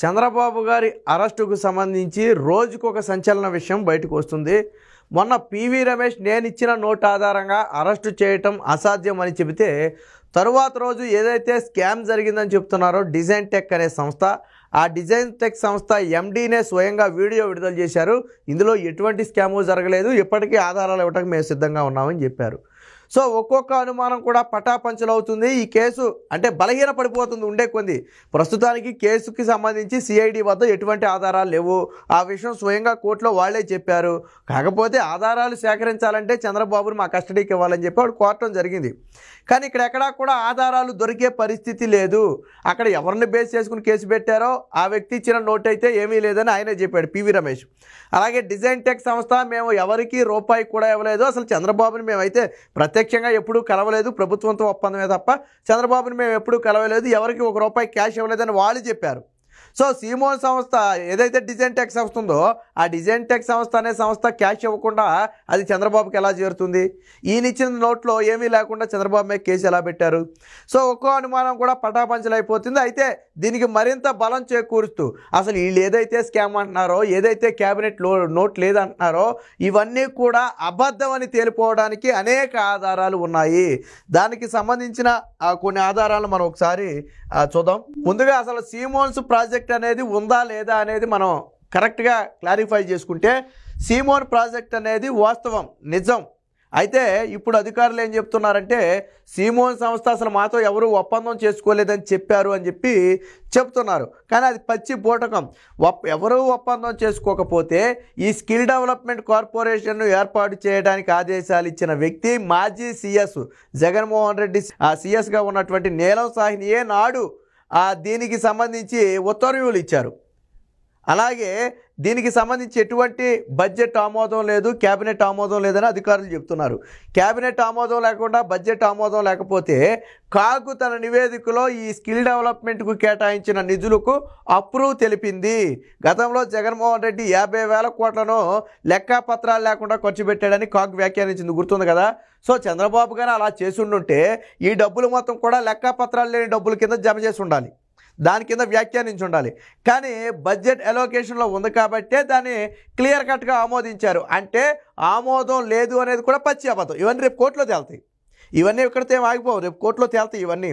చంద్రబాబు గారి అరెస్టుకు సంబంధించి రోజుకొక సంచలన విషయం బయటకు వస్తుంది మొన్న పివి రమేష్ నేనిచ్చిన నోట్ ఆధారంగా అరెస్టు చేయటం అసాధ్యం అని చెబితే తరువాత రోజు ఏదైతే స్కామ్ జరిగిందని చెప్తున్నారో డిజైన్ టెక్ అనే సంస్థ ఆ డిజైన్ టెక్ సంస్థ ఎండీనే స్వయంగా వీడియో విడుదల చేశారు ఇందులో ఎటువంటి స్కాము జరగలేదు ఇప్పటికీ ఆధారాలు ఇవ్వటం మేము సిద్ధంగా ఉన్నామని చెప్పారు సో ఒక్కొక్క అనుమానం కూడా పటాపంచలవుతుంది ఈ కేసు అంటే బలహీన పడిపోతుంది ఉండే కొంది ప్రస్తుతానికి కేసుకి సంబంధించి సిఐడి వద్ద ఎటువంటి ఆధారాలు లేవు ఆ విషయం స్వయంగా కోర్టులో వాళ్లే చెప్పారు కాకపోతే ఆధారాలు సేకరించాలంటే చంద్రబాబును మా కస్టడీకి ఇవ్వాలని చెప్పి వాడు కోరటం జరిగింది కానీ ఇక్కడ ఎక్కడా కూడా ఆధారాలు దొరికే పరిస్థితి లేదు అక్కడ ఎవరిని బేస్ చేసుకుని కేసు పెట్టారో ఆ వ్యక్తి ఇచ్చిన నోట్ అయితే ఏమీ లేదని ఆయనే చెప్పాడు పివి రమేష్ అలాగే డిజైన్ టెక్ సంస్థ మేము ఎవరికి రూపాయి కూడా ఇవ్వలేదు అసలు చంద్రబాబుని మేమైతే ప్రతి ప్రత్యక్షంగా ఎప్పుడూ కలవలేదు ప్రభుత్వంతో ఒప్పందమే తప్ప చంద్రబాబుని మేము ఎప్పుడూ కలవలేదు ఎవరికి ఒక రూపాయి క్యాష్ ఇవ్వలేదని వాళ్ళు చెప్పారు సో సీమోన్ సంస్థ ఏదైతే డిజైన్ టెక్ సంస్థ ఉందో ఆ డిజైన్ టెక్ సంస్థ అనే సంస్థ క్యాష్ ఇవ్వకుండా అది చంద్రబాబుకి ఎలా చేరుతుంది ఈయనిచ్చిన నోట్లో ఏమీ లేకుండా చంద్రబాబు మీద కేసు ఎలా పెట్టారు సో ఒక్కో అనుమానం కూడా పటాపంచలైపోతుంది అయితే దీనికి మరింత బలం చేకూరుస్తూ అసలు వీళ్ళు ఏదైతే స్కామ్ అంటున్నారో ఏదైతే క్యాబినెట్ లో నోట్ లేదంటున్నారో ఇవన్నీ కూడా అబద్ధం అని తేలిపోవడానికి అనేక ఆధారాలు ఉన్నాయి దానికి సంబంధించిన కొన్ని ఆధారాలు మనం ఒకసారి చూద్దాం ముందుగా అసలు సీమోన్స్ ప్రాజెక్ట్ ప్రాజెక్ట్ అనేది ఉందా లేదా అనేది మనం కరెక్ట్గా క్లారిఫై చేసుకుంటే సీమోన్ ప్రాజెక్ట్ అనేది వాస్తవం నిజం అయితే ఇప్పుడు అధికారులు ఏం చెప్తున్నారంటే సీమోన్ సంస్థ అసలు మాతో ఎవరు ఒప్పందం చేసుకోలేదని చెప్పారు అని చెప్పి చెప్తున్నారు కానీ అది పచ్చి బూటకం ఎవరూ ఒప్పందం చేసుకోకపోతే ఈ స్కిల్ డెవలప్మెంట్ కార్పొరేషన్ను ఏర్పాటు చేయడానికి ఆదేశాలు ఇచ్చిన వ్యక్తి మాజీ సీఎస్ జగన్మోహన్ రెడ్డి ఆ సీఎస్గా ఉన్నటువంటి నీలం సాహిని ఏ నాడు దీనికి సంబంధించి ఉత్తర్వులు ఇచ్చారు అలాగే దీనికి సంబంధించి ఎటువంటి బడ్జెట్ ఆమోదం లేదు కేబినెట్ ఆమోదం లేదని అధికారులు చెప్తున్నారు కేబినెట్ ఆమోదం లేకుండా బడ్జెట్ ఆమోదం లేకపోతే కాకు తన నివేదికలో ఈ స్కిల్ డెవలప్మెంట్కు కేటాయించిన నిధులకు అప్రూవ్ తెలిపింది గతంలో జగన్మోహన్ రెడ్డి యాభై వేల కోట్లను లెక్కపత్రాలు లేకుండా ఖర్చు పెట్టాడని కాక్ వ్యాఖ్యానించింది గుర్తుంది కదా సో చంద్రబాబు గారు అలా చేసి ఉండుంటే ఈ డబ్బులు మొత్తం కూడా లెక్కపత్రాలు లేని డబ్బుల కింద జమ చేసి ఉండాలి దాని కింద వ్యాఖ్యానించి ఉండాలి కానీ బడ్జెట్ ఎలోకేషన్లో ఉంది కాబట్టే దాన్ని క్లియర్ కట్గా ఆమోదించారు అంటే ఆమోదం లేదు అనేది కూడా పచ్చి అబద్ధం ఇవన్నీ రేపు కోర్టులో తేలుతాయి ఇవన్నీ ఇక్కడితో ఆగిపోవు రేపు కోర్టులో తేలుతాయి ఇవన్నీ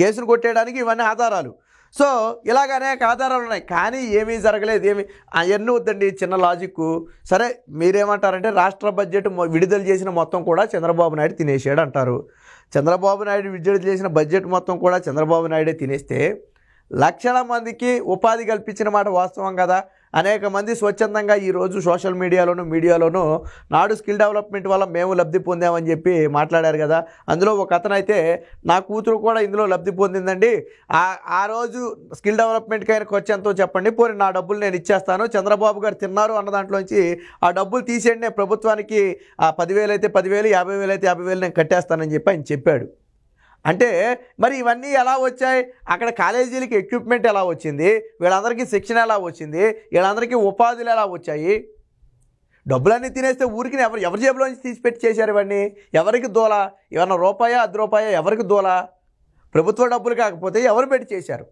కేసును కొట్టేయడానికి ఇవన్నీ ఆధారాలు సో ఇలాగ అనేక ఆధారాలు ఉన్నాయి కానీ ఏమీ జరగలేదు ఏమి అవన్నీ వద్దండి చిన్న లాజిక్ సరే మీరేమంటారంటే రాష్ట్ర బడ్జెట్ విడుదల చేసిన మొత్తం కూడా చంద్రబాబు నాయుడు తినేసాడు అంటారు చంద్రబాబు నాయుడు విడుదల చేసిన బడ్జెట్ మొత్తం కూడా చంద్రబాబు నాయుడే తినేస్తే లక్షల మందికి ఉపాధి కల్పించిన మాట వాస్తవం కదా అనేక మంది స్వచ్ఛందంగా ఈరోజు సోషల్ మీడియాలోను మీడియాలోను నాడు స్కిల్ డెవలప్మెంట్ వల్ల మేము లబ్ధి పొందామని చెప్పి మాట్లాడారు కదా అందులో ఒక అతను అయితే నా కూతురు కూడా ఇందులో లబ్ధి పొందిందండి ఆ ఆ రోజు స్కిల్ డెవలప్మెంట్కి కైన ఖర్చు ఎంతో చెప్పండి పోనీ నా డబ్బులు నేను ఇచ్చేస్తాను చంద్రబాబు గారు తిన్నారు అన్న దాంట్లోంచి ఆ డబ్బులు తీసేయండి ప్రభుత్వానికి ఆ పదివేలు అయితే పదివేలు యాభై వేలు అయితే యాభై వేలు నేను కట్టేస్తానని చెప్పి ఆయన చెప్పాడు అంటే మరి ఇవన్నీ ఎలా వచ్చాయి అక్కడ కాలేజీలకి ఎక్విప్మెంట్ ఎలా వచ్చింది వీళ్ళందరికీ శిక్షణ ఎలా వచ్చింది వీళ్ళందరికీ ఉపాధులు ఎలా వచ్చాయి డబ్బులన్నీ తినేస్తే ఊరికి ఎవరు ఎవరి జేబులోంచి తీసిపెట్టి చేశారు ఇవన్నీ ఎవరికి దోల ఏమన్నా రూపాయ అర్ధ రూపాయ ఎవరికి దోల ప్రభుత్వ డబ్బులు కాకపోతే ఎవరు పెట్టి చేశారు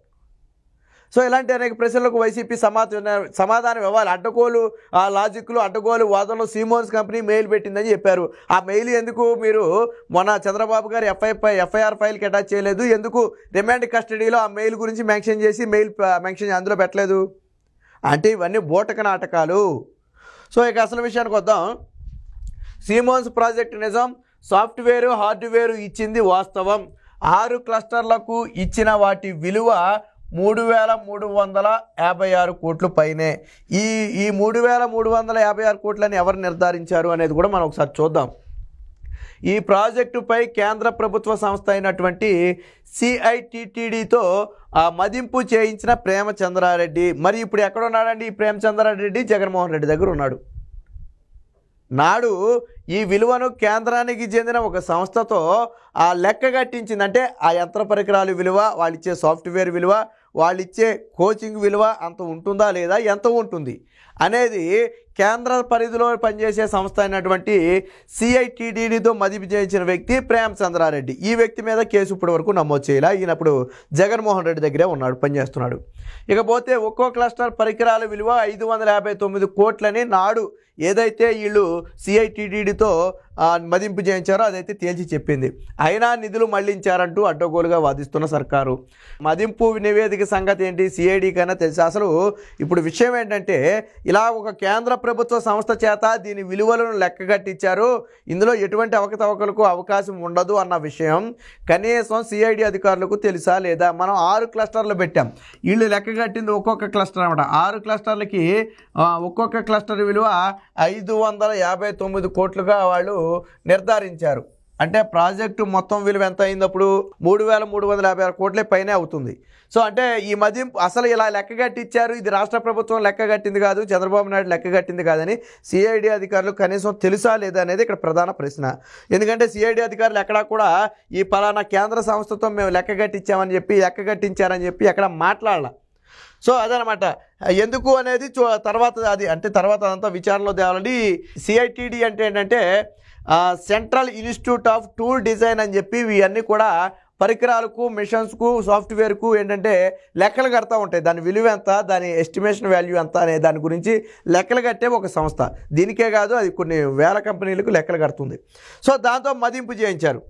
సో ఇలాంటి అనేక ప్రశ్నలకు వైసీపీ సమాధానం సమాధానం ఇవ్వాలి అడ్డగోలు ఆ లాజిక్లు అడ్డగోలు వాదనలో సీమోన్స్ కంపెనీ మెయిల్ పెట్టిందని చెప్పారు ఆ మెయిల్ ఎందుకు మీరు మొన్న చంద్రబాబు గారు ఎఫ్ఐ ఎఫ్ఐఆర్ ఫైల్కి అటాచ్ చేయలేదు ఎందుకు రిమాండ్ కస్టడీలో ఆ మెయిల్ గురించి మెన్షన్ చేసి మెయిల్ మెన్షన్ అందులో పెట్టలేదు అంటే ఇవన్నీ బోటక నాటకాలు సో ఇక అసలు విషయానికి వద్దాం సీమోన్స్ ప్రాజెక్ట్ నిజం సాఫ్ట్వేరు హార్డ్వేరు ఇచ్చింది వాస్తవం ఆరు క్లస్టర్లకు ఇచ్చిన వాటి విలువ మూడు వేల మూడు వందల యాభై ఆరు కోట్లు పైనే ఈ ఈ మూడు వేల మూడు వందల యాభై ఆరు కోట్లని ఎవరు నిర్ధారించారు అనేది కూడా మనం ఒకసారి చూద్దాం ఈ ప్రాజెక్టుపై కేంద్ర ప్రభుత్వ సంస్థ అయినటువంటి సిఐటిటిడితో మదింపు చేయించిన ప్రేమచంద్రారెడ్డి మరి ఇప్పుడు ఎక్కడున్నాడండి ఈ ప్రేమచంద్రారెడ్డి జగన్మోహన్ రెడ్డి దగ్గర ఉన్నాడు నాడు ఈ విలువను కేంద్రానికి చెందిన ఒక సంస్థతో ఆ లెక్క కట్టించిందంటే ఆ యంత్ర పరికరాలు విలువ వాళ్ళు ఇచ్చే సాఫ్ట్వేర్ విలువ వాళ్ళు ఇచ్చే కోచింగ్ విలువ అంత ఉంటుందా లేదా ఎంత ఉంటుంది అనేది కేంద్ర పరిధిలో పనిచేసే సంస్థ అయినటువంటి సిఐటిడితో మదిపి చేయించిన వ్యక్తి ప్రేమ్ చంద్రారెడ్డి ఈ వ్యక్తి మీద కేసు ఇప్పటి వరకు నమోదు చేయలే ఈయనప్పుడు జగన్మోహన్ రెడ్డి దగ్గరే ఉన్నాడు పనిచేస్తున్నాడు ఇకపోతే ఒక్కో క్లస్టర్ పరికరాల విలువ ఐదు వందల యాభై తొమ్మిది కోట్లని నాడు ఏదైతే వీళ్ళు సిఐటిడితో మదింపు చేయించారో అదైతే తేల్చి చెప్పింది అయినా నిధులు మళ్లించారంటూ అడ్డగోలుగా వాదిస్తున్న సర్కారు మదింపు నివేదిక సంగతి ఏంటి సిఐడి కన్నా తెలిసి అసలు ఇప్పుడు విషయం ఏంటంటే ఇలా ఒక కేంద్ర ప్రభుత్వ సంస్థ చేత దీని విలువలను లెక్కగట్టించారు ఇందులో ఎటువంటి అవకతవకలకు అవకాశం ఉండదు అన్న విషయం కనీసం సిఐడి అధికారులకు తెలుసా లేదా మనం ఆరు క్లస్టర్లు పెట్టాం వీళ్ళు లెక్కగట్టింది ఒక్కొక్క క్లస్టర్ అనమాట ఆరు క్లస్టర్లకి ఒక్కొక్క క్లస్టర్ విలువ ఐదు వందల యాభై తొమ్మిది కోట్లుగా వాళ్ళు నిర్ధారించారు అంటే ప్రాజెక్టు మొత్తం విలువ ఎంత అయింది అప్పుడు మూడు వేల మూడు వందల యాభై ఆరు కోట్లే పైనే అవుతుంది సో అంటే ఈ మదింపు అసలు ఇలా లెక్క కట్టించారు ఇది రాష్ట్ర ప్రభుత్వం లెక్క కట్టింది కాదు చంద్రబాబు నాయుడు లెక్క కట్టింది కాదని సిఐడి అధికారులు కనీసం తెలుసా లేదా అనేది ఇక్కడ ప్రధాన ప్రశ్న ఎందుకంటే సిఐడి అధికారులు ఎక్కడా కూడా ఈ పలానా కేంద్ర సంస్థతో మేము లెక్క కట్టించామని చెప్పి లెక్క కట్టించారని చెప్పి ఎక్కడ మాట్లాడాల సో అదనమాట ఎందుకు అనేది తర్వాత అది అంటే తర్వాత అదంతా విచారణలో తేవాలండి సిఐటిడి అంటే ఏంటంటే central institute of tool design అని చెప్పి ఇవన్నీ కూడా పరికరాలకు మిషన్స్కు సాఫ్ట్వేర్కు ఏంటంటే లెక్కలు కడతా ఉంటాయి దాని విలువ ఎంత దాని ఎస్టిమేషన్ వాల్యూ ఎంత అనే దాని గురించి లెక్కలు కట్టే ఒక సంస్థ దీనికే కాదు అది కొన్ని వేల కంపెనీలకు లెక్కలు కడుతుంది సో దాంతో మదింపు చేయించారు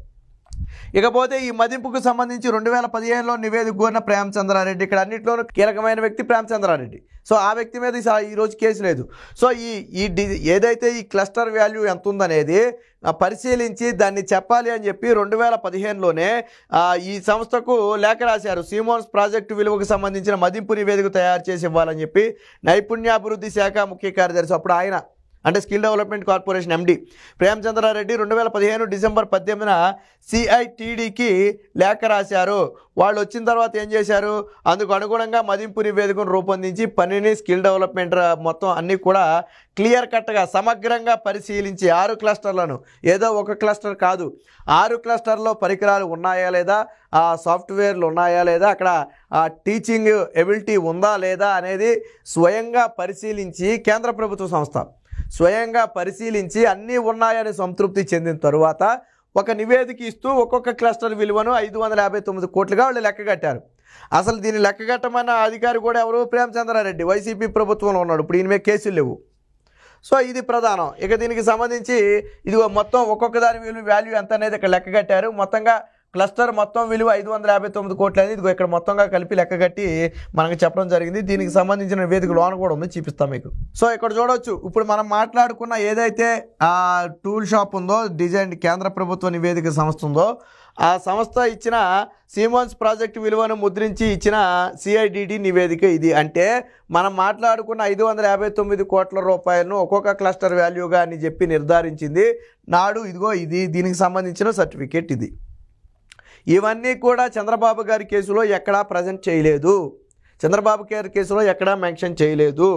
ఇకపోతే ఈ మదింపుకు సంబంధించి రెండు వేల పదిహేనులో నివేదిక కోరిన ప్రేమచంద్రారెడ్డి ఇక్కడ అన్నింటిలోనూ కీలకమైన వ్యక్తి ప్రేమచంద్రారెడ్డి సో ఆ వ్యక్తి మీద ఈరోజు కేసు లేదు సో ఈ ఈ ఏదైతే ఈ క్లస్టర్ వాల్యూ ఎంత ఉందనేది పరిశీలించి దాన్ని చెప్పాలి అని చెప్పి రెండు వేల పదిహేనులోనే ఈ సంస్థకు లేఖ రాశారు సీమోన్స్ ప్రాజెక్టు విలువకు సంబంధించిన మదింపు నివేదిక తయారు చేసి ఇవ్వాలని చెప్పి నైపుణ్యాభివృద్ధి శాఖ ముఖ్య కార్యదర్శి అప్పుడు ఆయన అంటే skill development corporation MD Prem Chandrareddy రెండు వేల పదిహేను డిసెంబర్ పద్దెనిమిదిన సిఐటిడికి లేఖ రాశారు వాళ్ళు వచ్చిన తర్వాత ఏం చేశారు అందుకు అనుగుణంగా మదింపు నివేదికను రూపొందించి పనిని స్కిల్ డెవలప్మెంట్ మొత్తం అన్నీ కూడా క్లియర్ కట్గా సమగ్రంగా పరిశీలించి ఆరు క్లస్టర్లను ఏదో ఒక క్లస్టర్ కాదు ఆరు క్లస్టర్లో పరికరాలు ఉన్నాయా లేదా ఆ సాఫ్ట్వేర్లు ఉన్నాయా లేదా అక్కడ ఆ టీచింగ్ ఎబిలిటీ ఉందా లేదా అనేది స్వయంగా పరిశీలించి కేంద్ర ప్రభుత్వ సంస్థ స్వయంగా పరిశీలించి అన్నీ ఉన్నాయని సంతృప్తి చెందిన తరువాత ఒక నివేదిక ఇస్తూ ఒక్కొక్క క్లస్టర్ విలువను ఐదు వందల యాభై తొమ్మిది కోట్లుగా వాళ్ళు లెక్కగట్టారు అసలు దీన్ని లెక్కగట్టమన్న అధికారి కూడా ఎవరు ప్రేమచంద్రారెడ్డి వైసీపీ ప్రభుత్వంలో ఉన్నాడు ఇప్పుడు ఈయన మీద కేసులు లేవు సో ఇది ప్రధానం ఇక దీనికి సంబంధించి ఇది మొత్తం ఒక్కొక్క దాని విలువ వాల్యూ ఎంత అనేది ఇక్కడ లెక్కగట్టారు మొత్తంగా క్లస్టర్ మొత్తం విలువ ఐదు వందల యాభై తొమ్మిది కోట్లు అనేది ఇదిగో ఇక్కడ మొత్తంగా కలిపి లెక్క కట్టి మనకు చెప్పడం జరిగింది దీనికి సంబంధించిన వేదిక లోన్ కూడా ఉంది చూపిస్తాం మీకు సో ఇక్కడ చూడవచ్చు ఇప్పుడు మనం మాట్లాడుకున్న ఏదైతే ఆ టూల్ షాప్ ఉందో డిజైన్ కేంద్ర ప్రభుత్వ నివేదిక సంస్థ ఉందో ఆ సంస్థ ఇచ్చిన సీమోన్స్ ప్రాజెక్టు విలువను ముద్రించి ఇచ్చిన సిఐడిడి నివేదిక ఇది అంటే మనం మాట్లాడుకున్న ఐదు వందల యాభై తొమ్మిది కోట్ల రూపాయలను ఒక్కొక్క క్లస్టర్ వాల్యూగా అని చెప్పి నిర్ధారించింది నాడు ఇదిగో ఇది దీనికి సంబంధించిన సర్టిఫికేట్ ఇది ఇవన్నీ కూడా చంద్రబాబు గారి కేసులో ఎక్కడా ప్రజెంట్ చేయలేదు చంద్రబాబు గారి కేసులో ఎక్కడా మెన్షన్ చేయలేదు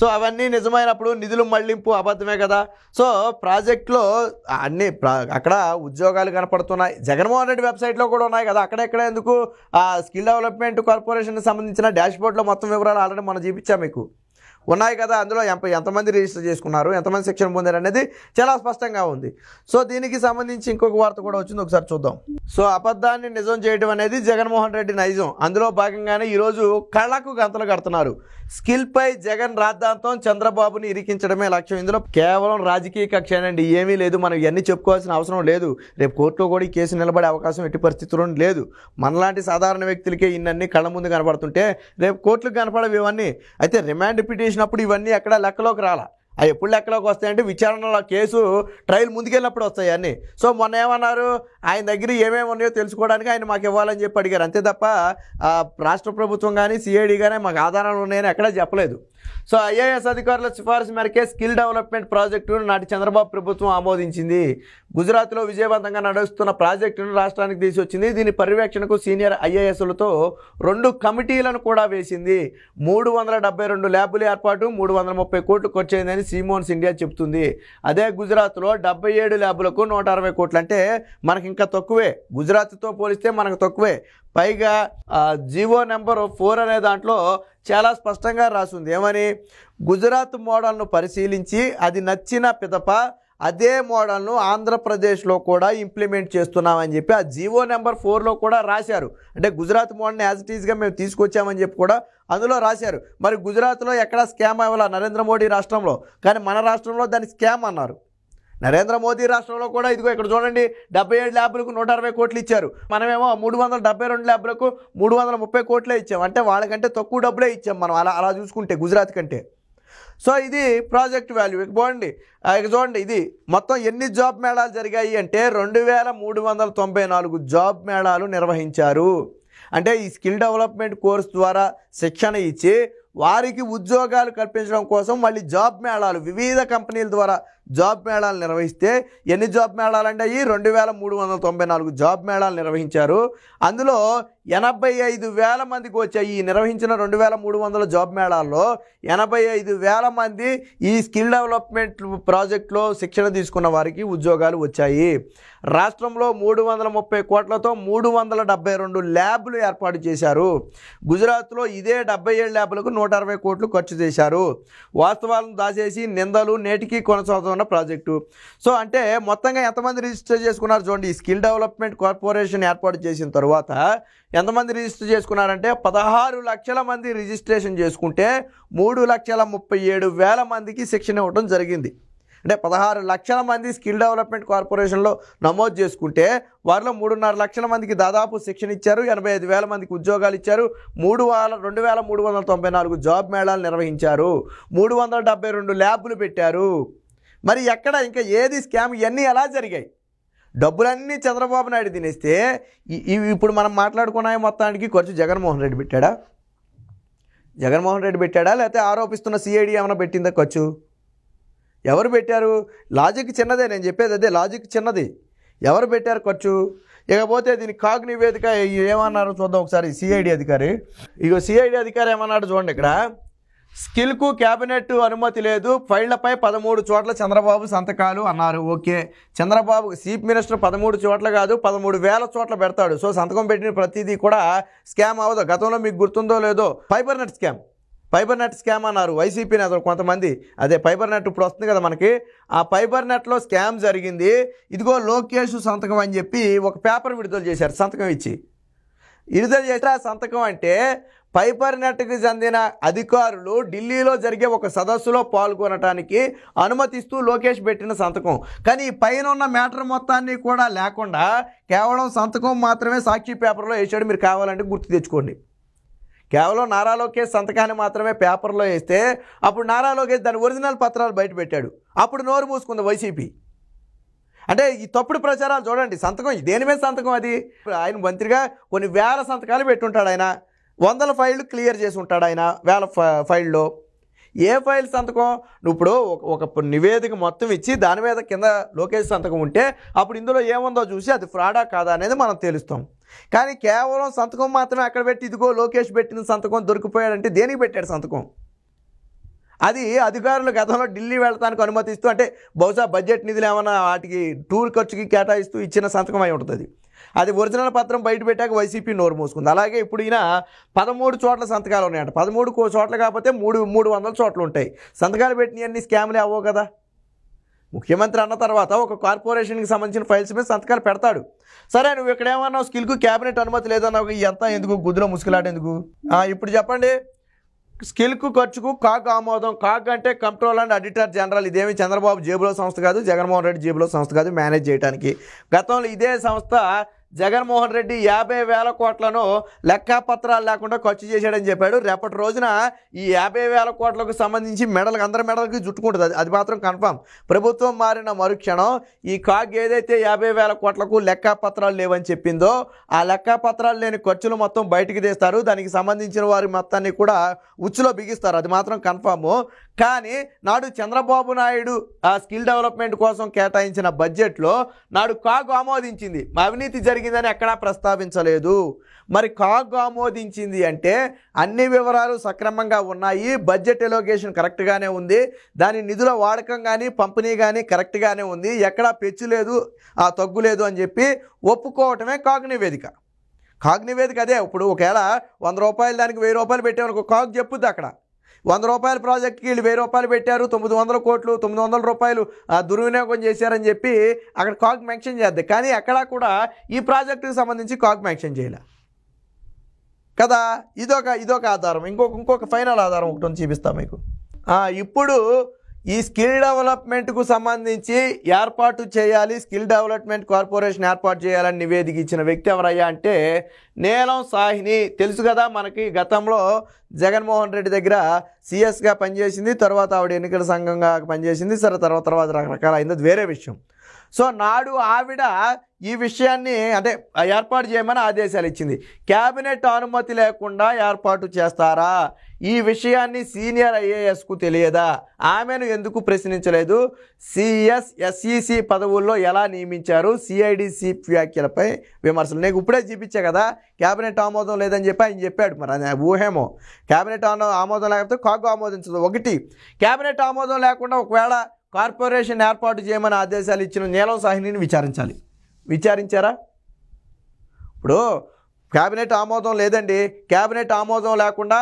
సో అవన్నీ నిజమైనప్పుడు నిధులు మళ్లింపు అబద్ధమే కదా సో ప్రాజెక్ట్లో అన్ని అక్కడ ఉద్యోగాలు కనపడుతున్నాయి జగన్మోహన్ రెడ్డి వెబ్సైట్లో కూడా ఉన్నాయి కదా అక్కడెక్కడ ఎందుకు స్కిల్ డెవలప్మెంట్ కార్పొరేషన్కి సంబంధించిన డాష్ బోర్డ్లో మొత్తం వివరాలు ఆల్రెడీ మనం చూపించాం మీకు ఉన్నాయి కదా అందులో ఎంత ఎంతమంది రిజిస్టర్ చేసుకున్నారు ఎంతమంది శిక్షణ పొందారు అనేది చాలా స్పష్టంగా ఉంది సో దీనికి సంబంధించి ఇంకొక వార్త కూడా వచ్చింది ఒకసారి చూద్దాం సో అబద్ధాన్ని నిజం చేయడం అనేది జగన్మోహన్ రెడ్డి నైజం అందులో భాగంగానే ఈరోజు కళ్ళకు గంతలు కడుతున్నారు స్కిల్పై జగన్ రాద్ధాంతం చంద్రబాబుని ఇరికించడమే లక్ష్యం ఇందులో కేవలం రాజకీయ కక్ష అండి ఏమీ లేదు మనం ఇవన్నీ చెప్పుకోవాల్సిన అవసరం లేదు రేపు కోర్టులో కూడా ఈ కేసు నిలబడే అవకాశం ఎట్టి పరిస్థితుల్లో లేదు మనలాంటి సాధారణ వ్యక్తులకే ఇన్నీ కళ్ళ ముందు కనపడుతుంటే రేపు కోర్టులకు కనపడవు ఇవన్నీ అయితే రిమాండ్ పిటిషన్ చేసినప్పుడు ఇవన్నీ ఎక్కడ లెక్కలోకి రాలా అవి ఎప్పుడు లెక్కలోకి వస్తాయంటే విచారణలో కేసు ట్రయల్ ముందుకెళ్ళినప్పుడు వస్తాయి అన్నీ సో మొన్న ఏమన్నారు ఆయన దగ్గర ఏమేమి ఉన్నాయో తెలుసుకోవడానికి ఆయన మాకు ఇవ్వాలని చెప్పి అడిగారు అంతే తప్ప రాష్ట్ర ప్రభుత్వం కానీ సిఐడి కానీ మాకు ఆధారాలు ఉన్నాయని ఎక్కడా చెప్పలేదు సో ఐఏఎస్ అధికారుల సిఫార్సు మేరకే స్కిల్ డెవలప్మెంట్ ప్రాజెక్టును నాటి చంద్రబాబు ప్రభుత్వం ఆమోదించింది గుజరాత్లో విజయవంతంగా నడుస్తున్న ప్రాజెక్టును రాష్ట్రానికి తీసుకొచ్చింది దీని పర్యవేక్షణకు సీనియర్ ఐఏఎస్లతో రెండు కమిటీలను కూడా వేసింది మూడు వందల డెబ్బై రెండు ల్యాబుల ఏర్పాటు మూడు వందల ముప్పై కోట్లు ఖర్చయిందని సీమోన్స్ ఇండియా చెబుతుంది అదే గుజరాత్లో డెబ్బై ఏడు ల్యాబులకు నూట అరవై కోట్లు అంటే మనకి ఇంకా తక్కువే గుజరాత్తో పోలిస్తే మనకు తక్కువే పైగా జీవో నెంబర్ ఫోర్ అనే దాంట్లో చాలా స్పష్టంగా రాసింది ఏమని గుజరాత్ మోడల్ను పరిశీలించి అది నచ్చిన పిదప అదే మోడల్ను ఆంధ్రప్రదేశ్లో కూడా ఇంప్లిమెంట్ చేస్తున్నామని చెప్పి ఆ జీవో నెంబర్ ఫోర్లో కూడా రాశారు అంటే గుజరాత్ మోడల్ని యాజ్ ఇట్ ఈజ్గా మేము తీసుకొచ్చామని చెప్పి కూడా అందులో రాశారు మరి గుజరాత్లో ఎక్కడా స్కామ్ అవ్వాల నరేంద్ర మోడీ రాష్ట్రంలో కానీ మన రాష్ట్రంలో దాన్ని స్కామ్ అన్నారు నరేంద్ర మోదీ రాష్ట్రంలో కూడా ఇదిగో ఇక్కడ చూడండి డెబ్బై ఏడు ల్యాబ్లకు నూట అరవై కోట్లు ఇచ్చారు మనమేమో మూడు వందల డెబ్బై రెండు ల్యాబ్లకు మూడు వందల ముప్పై కోట్లే ఇచ్చాం అంటే వాళ్ళకంటే తక్కువ డబ్బులే ఇచ్చాం మనం అలా అలా చూసుకుంటే గుజరాత్ కంటే సో ఇది ప్రాజెక్ట్ వాల్యూ ఇక పోండి ఇక చూడండి ఇది మొత్తం ఎన్ని జాబ్ మేళాలు జరిగాయి అంటే రెండు వేల మూడు వందల తొంభై నాలుగు జాబ్ మేళాలు నిర్వహించారు అంటే ఈ స్కిల్ డెవలప్మెంట్ కోర్స్ ద్వారా శిక్షణ ఇచ్చి వారికి ఉద్యోగాలు కల్పించడం కోసం మళ్ళీ జాబ్ మేళాలు వివిధ కంపెనీల ద్వారా జాబ్ మేళాలు నిర్వహిస్తే ఎన్ని జాబ్ మేళాలు అంటే ఈ రెండు వేల మూడు వందల తొంభై నాలుగు జాబ్ మేళాలు నిర్వహించారు అందులో ఎనభై ఐదు వేల మందికి వచ్చాయి ఈ నిర్వహించిన రెండు వేల మూడు వందల జాబ్ మేళాల్లో ఎనభై ఐదు వేల మంది ఈ స్కిల్ డెవలప్మెంట్ ప్రాజెక్టులో శిక్షణ తీసుకున్న వారికి ఉద్యోగాలు వచ్చాయి రాష్ట్రంలో మూడు వందల ముప్పై కోట్లతో మూడు వందల డెబ్బై రెండు ల్యాబ్లు ఏర్పాటు చేశారు గుజరాత్లో ఇదే డెబ్బై ఏడు ల్యాబ్లకు నూట అరవై కోట్లు ఖర్చు చేశారు వాస్తవాలను దాచేసి నిందలు నేటికి కొనసాగుతున్నారు ఉన్న ప్రాజెక్టు సో అంటే మొత్తంగా ఎంతమంది రిజిస్టర్ చేసుకున్నారు చూడండి ఈ స్కిల్ డెవలప్మెంట్ కార్పొరేషన్ ఏర్పాటు చేసిన తర్వాత ఎంతమంది రిజిస్టర్ చేసుకున్నారంటే పదహారు లక్షల మంది రిజిస్ట్రేషన్ చేసుకుంటే మూడు లక్షల ముప్పై ఏడు వేల మందికి శిక్షణ ఇవ్వడం జరిగింది అంటే పదహారు లక్షల మంది స్కిల్ డెవలప్మెంట్ కార్పొరేషన్లో నమోదు చేసుకుంటే వారిలో మూడున్నర లక్షల మందికి దాదాపు శిక్షణ ఇచ్చారు ఎనభై ఐదు వేల మందికి ఉద్యోగాలు ఇచ్చారు మూడు వేల రెండు వేల మూడు వందల తొంభై నాలుగు జాబ్ మేళాలు నిర్వహించారు మూడు వందల డెబ్బై రెండు ల్యాబ్లు పెట్టారు మరి ఎక్కడ ఇంకా ఏది స్కామ్ ఇవన్నీ ఎలా జరిగాయి డబ్బులన్నీ చంద్రబాబు నాయుడు తినేస్తే ఇప్పుడు మనం మాట్లాడుకున్నాయి మొత్తానికి ఖర్చు జగన్మోహన్ రెడ్డి పెట్టాడా జగన్మోహన్ రెడ్డి పెట్టాడా లేకపోతే ఆరోపిస్తున్న సిఐడి ఏమైనా పెట్టిందా ఖర్చు ఎవరు పెట్టారు లాజిక్ చిన్నదే నేను చెప్పేది అదే లాజిక్ చిన్నది ఎవరు పెట్టారు ఖర్చు ఇకపోతే దీని కాగ్ నివేదిక ఏమన్నారు చూద్దాం ఒకసారి సిఐడి అధికారి ఇక సిఐడి అధికారి ఏమన్నాడు చూడండి ఇక్కడ స్కిల్కు క్యాబినెట్ అనుమతి లేదు ఫైళ్లపై పదమూడు చోట్ల చంద్రబాబు సంతకాలు అన్నారు ఓకే చంద్రబాబు చీఫ్ మినిస్టర్ పదమూడు చోట్ల కాదు పదమూడు వేల చోట్ల పెడతాడు సో సంతకం పెట్టిన ప్రతిదీ కూడా స్కామ్ అవ్వదు గతంలో మీకు గుర్తుందో లేదో fiber net scam fiber net scam అన్నారు వైసీపీ నేతలు కొంతమంది అదే ఫైబర్ నెట్ ఇప్పుడు వస్తుంది కదా మనకి ఆ ఫైబర్ నెట్లో స్కామ్ జరిగింది ఇదిగో లోకేష్ సంతకం అని చెప్పి ఒక పేపర్ విడుదల చేశారు సంతకం ఇచ్చి విడుదల చేసిన సంతకం అంటే పైపర్ నెట్కి చెందిన అధికారులు ఢిల్లీలో జరిగే ఒక సదస్సులో పాల్గొనటానికి అనుమతిస్తూ లోకేష్ పెట్టిన సంతకం కానీ పైన ఉన్న మ్యాటర్ మొత్తాన్ని కూడా లేకుండా కేవలం సంతకం మాత్రమే సాక్షి పేపర్లో వేసాడు మీరు కావాలంటే గుర్తు తెచ్చుకోండి కేవలం నారా లోకేష్ సంతకాన్ని మాత్రమే పేపర్లో వేస్తే అప్పుడు నారా లోకేష్ దాని ఒరిజినల్ పత్రాలు బయట పెట్టాడు అప్పుడు నోరు మూసుకుంది వైసీపీ అంటే ఈ తప్పుడు ప్రచారాలు చూడండి సంతకం దేని మీద సంతకం అది ఆయన మంత్రిగా కొన్ని వేల సంతకాలు పెట్టుంటాడు ఆయన వందల ఫైళ్ళు క్లియర్ చేసి ఉంటాడు ఆయన వేల ఫైల్లో ఏ ఫైల్ సంతకం నువ్వు ఇప్పుడు ఒక నివేదిక మొత్తం ఇచ్చి దాని మీద కింద లోకేష్ సంతకం ఉంటే అప్పుడు ఇందులో ఏముందో చూసి అది ఫ్రాడా కాదా అనేది మనం తెలుస్తాం కానీ కేవలం సంతకం మాత్రమే అక్కడ పెట్టి ఇదిగో లోకేష్ పెట్టిన సంతకం దొరికిపోయాడంటే దేనికి పెట్టాడు సంతకం అది అధికారులు గతంలో ఢిల్లీ వెళ్ళడానికి అనుమతిస్తూ అంటే బహుశా బడ్జెట్ నిధులు ఏమైనా వాటికి టూర్ ఖర్చుకి కేటాయిస్తూ ఇచ్చిన సంతకం అయి ఉంటుంది అది ఒరిజినల్ పత్రం బయట పెట్టాక వైసీపీ నోరు మూసుకుంది అలాగే ఇప్పుడు ఈయన పదమూడు చోట్ల సంతకాలు ఉన్నాయంట పదమూడు చోట్ల కాకపోతే మూడు మూడు వందల చోట్లు ఉంటాయి సంతకాలు అన్ని స్కామ్లే అవ్వవు కదా ముఖ్యమంత్రి అన్న తర్వాత ఒక కార్పొరేషన్కి సంబంధించిన ఫైల్స్ మీద సంతకాలు పెడతాడు సరే నువ్వు ఇక్కడ ఏమన్నావు స్కిల్కు క్యాబినెట్ అనుమతి లేదన్నావు ఎంత ఎందుకు గుద్దులో ముసుకులాడేందుకు ఇప్పుడు చెప్పండి స్కిల్కు ఖర్చుకు కాక్ ఆమోదం కాక్ అంటే కంట్రోల్ అండ్ ఆడిటర్ జనరల్ ఇదేమి చంద్రబాబు జేబులో సంస్థ కాదు జగన్మోహన్ రెడ్డి జేబులో సంస్థ కాదు మేనేజ్ చేయడానికి గతంలో ఇదే సంస్థ జగన్మోహన్ రెడ్డి యాభై వేల కోట్లను లెక్కపత్రాలు లేకుండా ఖర్చు చేశాడని చెప్పాడు రేపటి రోజున ఈ యాభై వేల కోట్లకు సంబంధించి మెడలకు అందరి మెడలకి జుట్టుకుంటుంది అది మాత్రం కన్ఫామ్ ప్రభుత్వం మారిన మరుక్షణం ఈ కాగ్ ఏదైతే యాభై వేల కోట్లకు లెక్కపత్రాలు లేవని చెప్పిందో ఆ లెక్కపత్రాలు లేని ఖర్చులు మొత్తం బయటికి తీస్తారు దానికి సంబంధించిన వారి మొత్తాన్ని కూడా ఉచ్చులో బిగిస్తారు అది మాత్రం కన్ఫాము కానీ నాడు చంద్రబాబు నాయుడు ఆ స్కిల్ డెవలప్మెంట్ కోసం కేటాయించిన బడ్జెట్లో నాడు కాగు ఆమోదించింది అవినీతి జరిగిందని ఎక్కడా ప్రస్తావించలేదు మరి కాగు ఆమోదించింది అంటే అన్ని వివరాలు సక్రమంగా ఉన్నాయి బడ్జెట్ ఎలోకేషన్ కరెక్ట్గానే ఉంది దాని నిధుల వాడకం కానీ పంపిణీ కానీ కరెక్ట్గానే ఉంది ఎక్కడా పెచ్చు లేదు ఆ తగ్గులేదు అని చెప్పి ఒప్పుకోవటమే కాగ్ నివేదిక కాగ్ నివేదిక అదే ఇప్పుడు ఒకవేళ వంద రూపాయలు దానికి వెయ్యి రూపాయలు పెట్టేవనుకో కాగ్ చెప్పుద్ది అక్కడ వంద రూపాయల ప్రాజెక్ట్కి వీళ్ళు వెయ్యి రూపాయలు పెట్టారు తొమ్మిది వందల కోట్లు తొమ్మిది వందల రూపాయలు దుర్వినియోగం చేశారని చెప్పి అక్కడ కాక్ మెన్షన్ చేద్ది కానీ అక్కడ కూడా ఈ ప్రాజెక్టుకి సంబంధించి కాక్ మెన్షన్ చేయలే కదా ఇదొక ఇదొక ఆధారం ఇంకొక ఇంకొక ఫైనల్ ఆధారం ఒకటి చూపిస్తాం మీకు ఇప్పుడు ఈ స్కిల్ డెవలప్మెంట్కు సంబంధించి ఏర్పాటు చేయాలి స్కిల్ డెవలప్మెంట్ కార్పొరేషన్ ఏర్పాటు చేయాలని నివేదిక ఇచ్చిన వ్యక్తి ఎవరయ్యా అంటే నేలం సాహిని తెలుసు కదా మనకి గతంలో జగన్మోహన్ రెడ్డి దగ్గర సీఎస్గా పనిచేసింది తర్వాత ఆవిడ ఎన్నికల సంఘంగా పనిచేసింది సరే తర్వాత తర్వాత రకరకాల అయింది వేరే విషయం సో నాడు ఆవిడ ఈ విషయాన్ని అంటే ఏర్పాటు చేయమని ఆదేశాలు ఇచ్చింది క్యాబినెట్ అనుమతి లేకుండా ఏర్పాటు చేస్తారా ఈ విషయాన్ని సీనియర్ ఐఏఎస్కు తెలియదా ఆమెను ఎందుకు ప్రశ్నించలేదు సిఎస్ ఎస్ఈసి పదవుల్లో ఎలా నియమించారు సిఐడిసి వ్యాఖ్యలపై విమర్శలు నేను ఇప్పుడే చూపించా కదా క్యాబినెట్ ఆమోదం లేదని చెప్పి ఆయన చెప్పాడు మరి అది ఊహేమో క్యాబినెట్ ఆమోదం లేకపోతే కాగు ఆమోదించదు ఒకటి క్యాబినెట్ ఆమోదం లేకుండా ఒకవేళ కార్పొరేషన్ ఏర్పాటు చేయమని ఆదేశాలు ఇచ్చిన నీలం సాహినిని విచారించాలి విచారించారా ఇప్పుడు క్యాబినెట్ ఆమోదం లేదండి క్యాబినెట్ ఆమోదం లేకుండా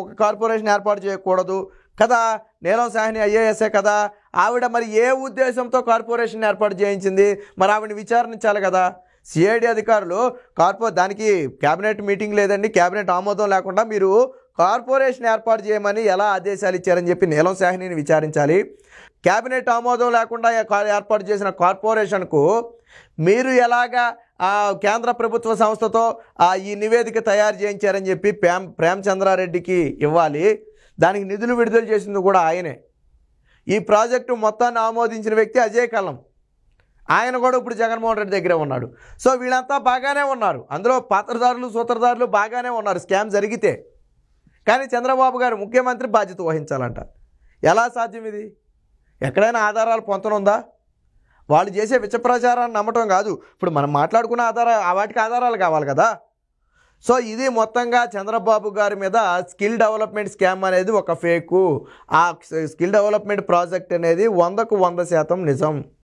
ఒక కార్పొరేషన్ ఏర్పాటు చేయకూడదు కదా నీలం సాహ్ని ఐఏఎస్ఏ కదా ఆవిడ మరి ఏ ఉద్దేశంతో కార్పొరేషన్ ఏర్పాటు చేయించింది మరి ఆవిడని విచారించాలి కదా సిఐడి అధికారులు కార్పొ దానికి క్యాబినెట్ మీటింగ్ లేదండి క్యాబినెట్ ఆమోదం లేకుండా మీరు కార్పొరేషన్ ఏర్పాటు చేయమని ఎలా ఆదేశాలు ఇచ్చారని చెప్పి నీలం సాహ్నిని విచారించాలి క్యాబినెట్ ఆమోదం లేకుండా ఏర్పాటు చేసిన కార్పొరేషన్కు మీరు ఎలాగా కేంద్ర ప్రభుత్వ సంస్థతో ఈ నివేదిక తయారు చేయించారని చెప్పి ప్రేమ్ ప్రేమచంద్రారెడ్డికి ఇవ్వాలి దానికి నిధులు విడుదల చేసింది కూడా ఆయనే ఈ ప్రాజెక్టు మొత్తాన్ని ఆమోదించిన వ్యక్తి అజయ్ కలం ఆయన కూడా ఇప్పుడు జగన్మోహన్ రెడ్డి దగ్గరే ఉన్నాడు సో వీళ్ళంతా బాగానే ఉన్నారు అందులో పాత్రదారులు సూత్రదారులు బాగానే ఉన్నారు స్కామ్ జరిగితే కానీ చంద్రబాబు గారు ముఖ్యమంత్రి బాధ్యత వహించాలంట ఎలా సాధ్యం ఇది ఎక్కడైనా ఆధారాలు పొంతనుందా వాళ్ళు చేసే విచప్రచారాన్ని నమ్మటం కాదు ఇప్పుడు మనం మాట్లాడుకున్న ఆధార వాటికి ఆధారాలు కావాలి కదా సో ఇది మొత్తంగా చంద్రబాబు గారి మీద స్కిల్ డెవలప్మెంట్ స్కామ్ అనేది ఒక ఫేకు ఆ స్కిల్ డెవలప్మెంట్ ప్రాజెక్ట్ అనేది వందకు వంద శాతం నిజం